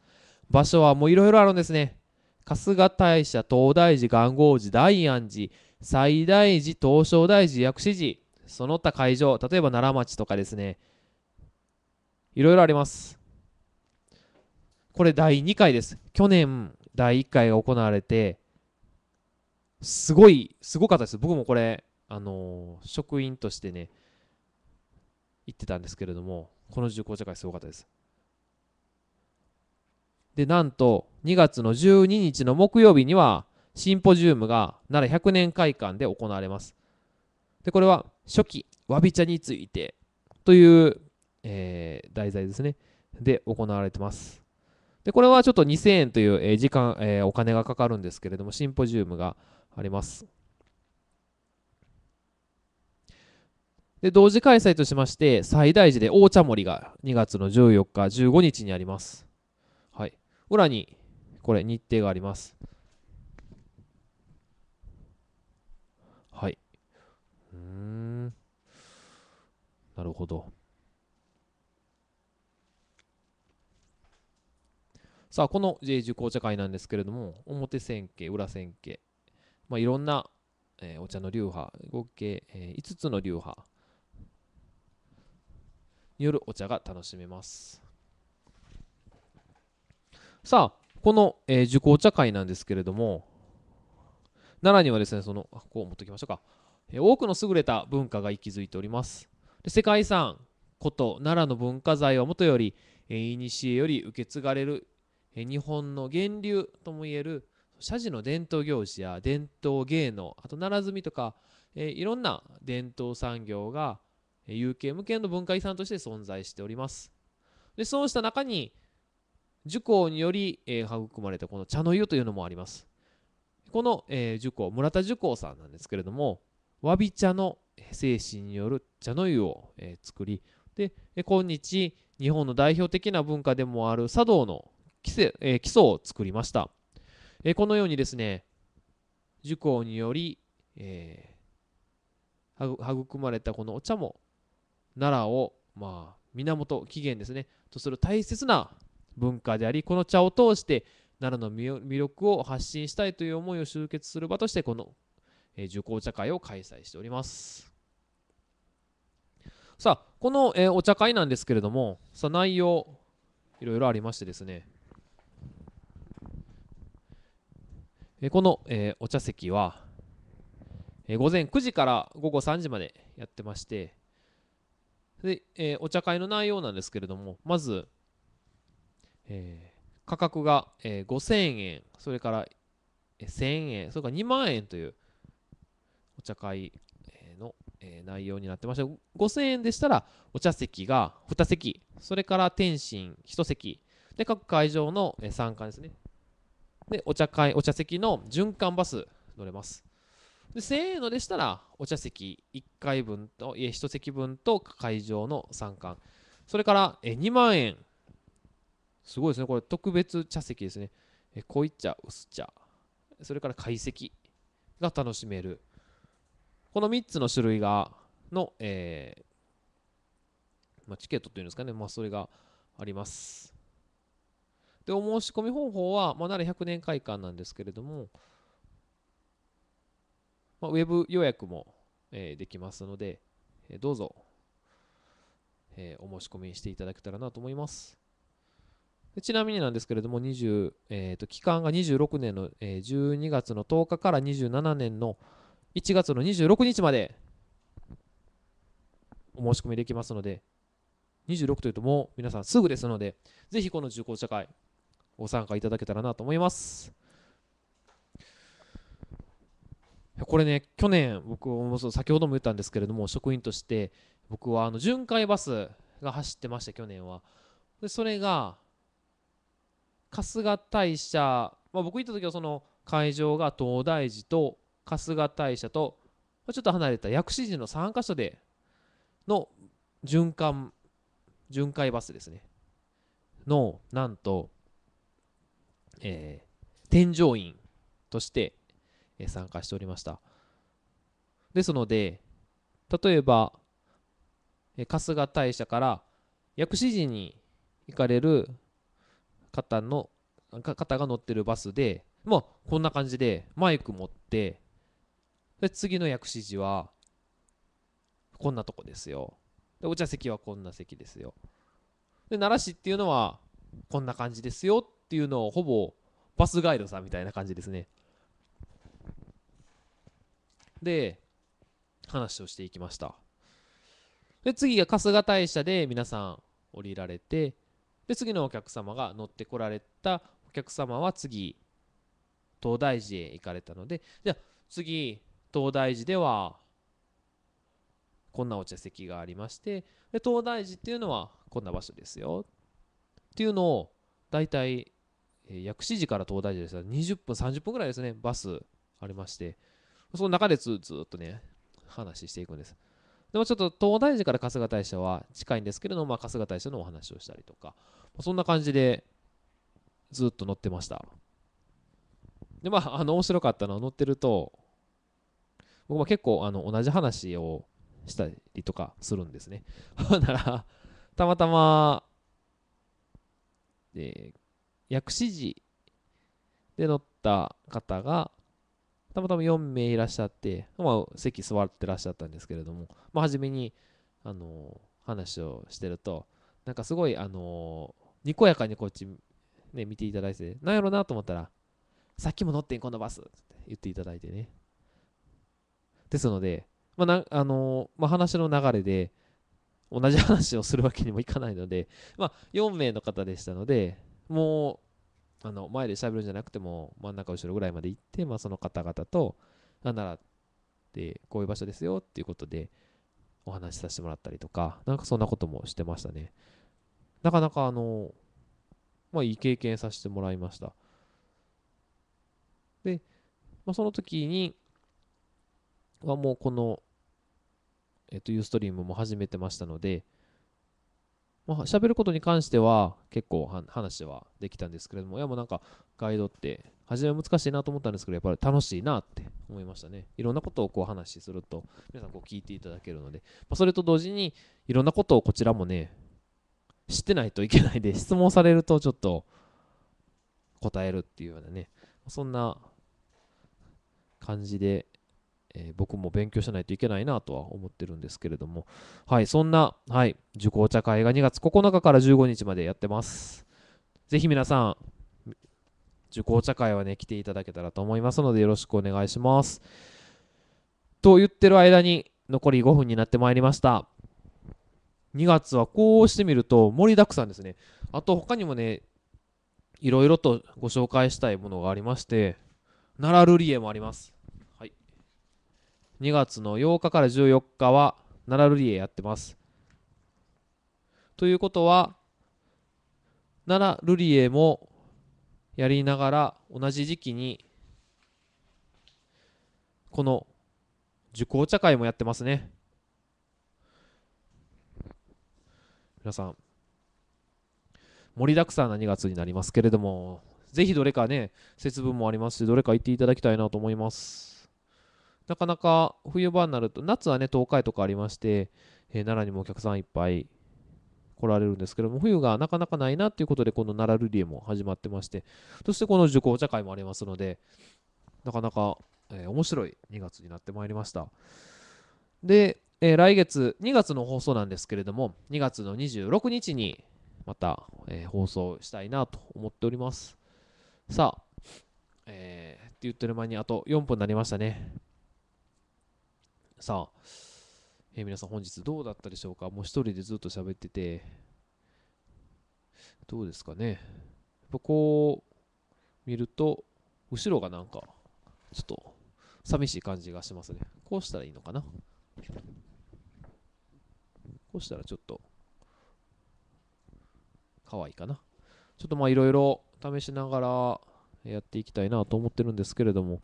場所はもういろいろあるんですね春日大社東大寺元号寺大安寺西大寺東照大寺薬師寺その他会場例えば奈良町とかですねいろいろあります。これ第2回です。去年第1回が行われて、すごい、すごかったです。僕もこれ、あのー、職員としてね、行ってたんですけれども、この受講者会すごかったです。で、なんと、2月の12日の木曜日には、シンポジウムが奈良100年会館で行われます。で、これは、初期、わび茶についてというえー、題材ですね。で、行われてます。で、これはちょっと2000円という、え時間、えお金がかかるんですけれども、シンポジウムがあります。で、同時開催としまして、最大時で大茶盛りが2月の14日、15日にあります。はい。裏に、これ、日程があります。はい。うん。なるほど。さあ、この J 受講茶会なんですけれども、表千家、裏千家、まあ、いろんな、えー、お茶の流派、合計、えー、5つの流派によるお茶が楽しめます。さあ、この、えー、受講茶会なんですけれども、奈良にはですね、その、こう持っておきましょうか、えー、多くの優れた文化が息づいております。で世界遺産、古都、奈良の文化財はもとより、えー、古より受け継がれる日本の源流ともいえる社寺の伝統行事や伝統芸能あと奈良積みとか、えいろんな伝統産業が有形無形の文化遺産として存在しておりますでそうした中に儒教により、え育まれたこの茶の湯というのもありますこの、えー、村田儒教さんなんですけれどもわび茶の精神による茶の湯を、え作りで今日日本の代表的な文化でもある茶道の基礎,、えー、基礎を作りました、えー、このようにですね受講により、えー、育まれたこのお茶も奈良をまあ源起源ですねとする大切な文化でありこの茶を通して奈良の魅力を発信したいという思いを集結する場としてこの、えー、受講茶会を開催しておりますさあこの、えー、お茶会なんですけれどもさ内容いろいろありましてですねこの、えお茶席は、え午前9時から午後3時までやってましてで、えお茶会の内容なんですけれどもまず、え価格が、え5000円それから1000円それから2万円というお茶会の、え内容になってまして5000円でしたらお茶席が2席それから点心1席で各会場の参加ですねでお茶会お茶席の循環バス乗れますで1000円のでしたらお茶席1回分といえ1席分と会場の3巻それからえ2万円すごいですねこれ特別茶席ですねえ濃い茶薄茶それから懐石が楽しめるこの3つの種類がの、えーまあ、チケットというんですかね、まあ、それがありますでお申し込み方法は、まあ、なら100年会館なんですけれども、まあ、ウェブ予約も、えー、できますので、えー、どうぞ、えー、お申し込みしていただけたらなと思います。ちなみになんですけれども、20えーと、期間が26年の、えー、12月の10日から27年の1月の26日までお申し込みできますので、26というともう皆さんすぐですので、ぜひこの受講者会ご参加いただけたらなと思いますこれね去年僕も先ほども言ったんですけれども職員として僕はあの巡回バスが走ってました去年はでそれが春日大社、まあ、僕行った時はその会場が東大寺と春日大社とちょっと離れた薬師寺の3か所での循環巡回バスですねのなんとえー、添乗員として参加しておりました。ですので、例えば、春日大社から薬師寺に行かれる方の方が乗ってるバスで、まあ、こんな感じでマイク持ってで次の薬師寺はこんなとこですよでお茶席はこんな席ですよで奈良市っていうのはこんな感じですよっていうのをほぼバスガイドさんみたいな感じですね。で、話をしていきました。で、次が春日大社で皆さん降りられて、で、次のお客様が乗ってこられたお客様は次、東大寺へ行かれたので、じゃあ次、東大寺では、こんなお茶席がありまして、で東大寺っていうのはこんな場所ですよ。っていうのを大体、えー、薬師寺から東大寺ですが、20分、30分ぐらいですね、バスありまして、その中でずずっとね、話していくんです。でもちょっと東大寺から春日大社は近いんですけれども、まあ、春日大社のお話をしたりとか、そんな感じでずっと乗ってました。で、まあ、あの、面白かったのは乗ってると、僕も結構あの同じ話をしたりとかするんですね。[LAUGHS] ほんなら、たまたまえー、薬師寺で乗った方が、たまたま4名いらっしゃって、まあ、席座ってらっしゃったんですけれども、まあ、初めに、あのー、話をしてると、なんかすごい、あのー、にこやかにこっち、ね、見ていただいて、なんやろなと思ったら、さっきも乗ってん、このバスって言っていただいてね。ですので、まあ、なあのー、まあ、話の流れで、同じ話をするわけにもいかないので、[LAUGHS] まあ、4名の方でしたので、もう、あの、前で喋るんじゃなくても、真ん中後ろぐらいまで行って、まあ、その方々と、なんなら、で、こういう場所ですよっていうことで、お話しさせてもらったりとか、なんかそんなこともしてましたね。なかなか、あの、まあ、いい経験させてもらいました。で、まあ、その時に、はもうこのえっと、ユーストリームも始めてましたので、まあ、喋ることに関しては結構話はできたんですけれども、いやもうなんかガイドって初め難しいなと思ったんですけど、やっぱり楽しいなって思いましたね。いろんなことをこう話しすると、皆さんこう聞いていただけるので、まあ、それと同時にいろんなことをこちらもね、知ってないといけないで、質問されるとちょっと答えるっていうようなね、そんな感じでえー、僕も勉強しないといけないなとは思ってるんですけれども、はい、そんな、はい、受講茶会が2月9日から15日までやってます。ぜひ皆さん、受講茶会はね、来ていただけたらと思いますので、よろしくお願いします。と言ってる間に、残り5分になってまいりました。2月はこうしてみると盛りだくさんですね。あと他にもね、いろいろとご紹介したいものがありまして、奈良ルリエもあります。2月の8日から14日は奈良ルリエやってます。ということは奈良ルリエもやりながら同じ時期にこの受講茶会もやってますね皆さん盛りだくさんな2月になりますけれどもぜひどれかね節分もありますしどれか行っていただきたいなと思いますなかなか冬場になると、夏はね、東海とかありまして、えー、奈良にもお客さんいっぱい来られるんですけども、冬がなかなかないなということで、この奈良ルリエも始まってまして、そしてこの受講茶会もありますので、なかなか、えー、面白い2月になってまいりました。で、えー、来月、2月の放送なんですけれども、2月の26日にまた、えー、放送したいなと思っております。さあ、えー、って言ってる間にあと4分になりましたね。さあ、えー、皆さん本日どうだったでしょうかもう一人でずっと喋ってて、どうですかね。やっぱこう、見ると、後ろがなんか、ちょっと、寂しい感じがしますね。こうしたらいいのかなこうしたらちょっと、可愛いかな。ちょっとまあいろいろ試しながらやっていきたいなと思ってるんですけれども、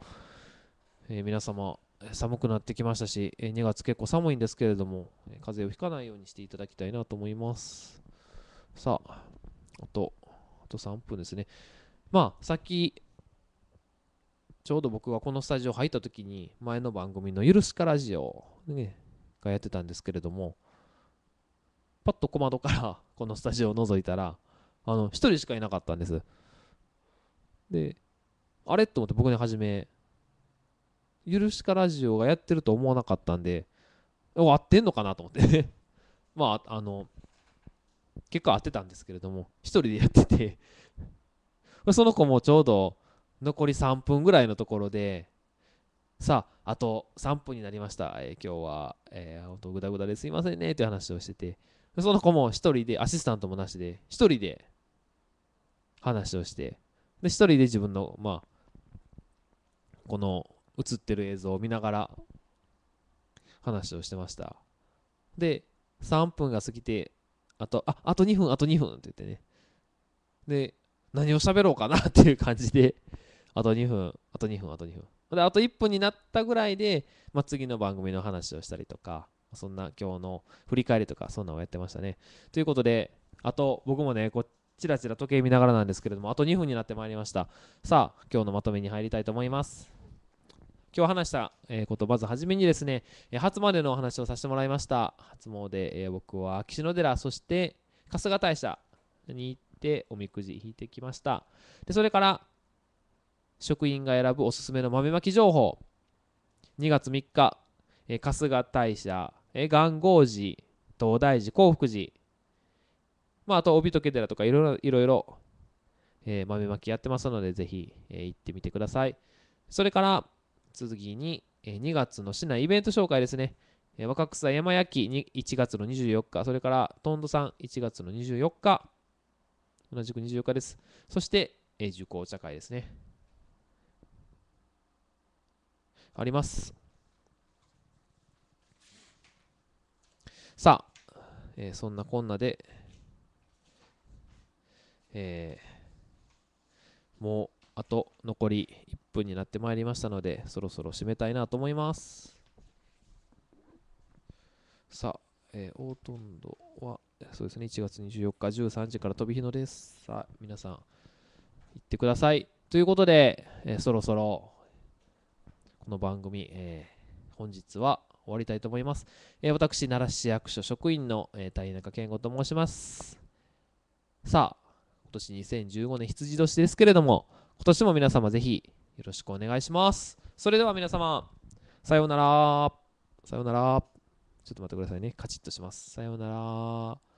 えー、皆様、寒くなってきましたし、え2月結構寒いんですけれども、風邪をひかないようにしていただきたいなと思います。さあ、あと、あと3分ですね。まあ、さっき、ちょうど僕がこのスタジオ入った時に、前の番組のゆるしかラジオ、ね、がやってたんですけれども、パッと小窓から [LAUGHS] このスタジオを覗いたら、あの、1人しかいなかったんです。で、あれと思って僕に初め、ゆるしかラジオがやってると思わなかったんで、合ってんのかなと思ってね [LAUGHS] まあ、あの、結構合ってたんですけれども、一人でやってて [LAUGHS] その子もちょうど残り3分ぐらいのところで、さあ、あと3分になりました。えー、今日は、えー、本当グダグダですいませんね、という話をしてて、その子も一人で、アシスタントもなしで、一人で話をして、で、一人で自分の、まあ、この映ってる映像を見ながら話をしてましたで3分が過ぎてあとああと2分あと2分って言ってねで何を喋ろうかなっていう感じであと2分あと2分あと2分であと1分になったぐらいで、まあ、次の番組の話をしたりとかそんな今日の振り返りとかそんなのをやってましたねということであと僕もねこちらちら時計見ながらなんですけれどもあと2分になってまいりましたさあ今日のまとめに入りたいと思います今日話したことまずはじめにですね初詣のお話をさせてもらいました初詣僕は秋篠寺そして春日大社に行っておみくじ引いてきましたでそれから職員が選ぶおすすめの豆まき情報2月3日春日大社元号寺東大寺興福寺まあ、あと帯時寺とかいろいろいろいろ、えー、豆まきやってますのでぜひ、えー、行ってみてくださいそれから次に、えー、2月の市内イベント紹介ですね。えー、若草山焼きに1月の24日、それからトンドさん1月の24日、同じく24日です。そして、えー、受講茶会ですね。あります。さあ、えー、そんなこんなで、えー、もうあと残り1分になってまいりましたのでそろそろ締めたいなと思いますさあ、えー、オートンはそうですね1月24日13時から飛び火のですさあ皆さん行ってくださいということで、えー、そろそろこの番組、えー、本日は終わりたいと思います、え私奈良市役所職員の、えー、谷中健吾と申しますさあ今年2015年羊年ですけれども今年も皆様ぜひよろしくお願いします。それでは皆様、さようなら。さようなら。ちょっと待ってくださいね。カチッとします。さようなら。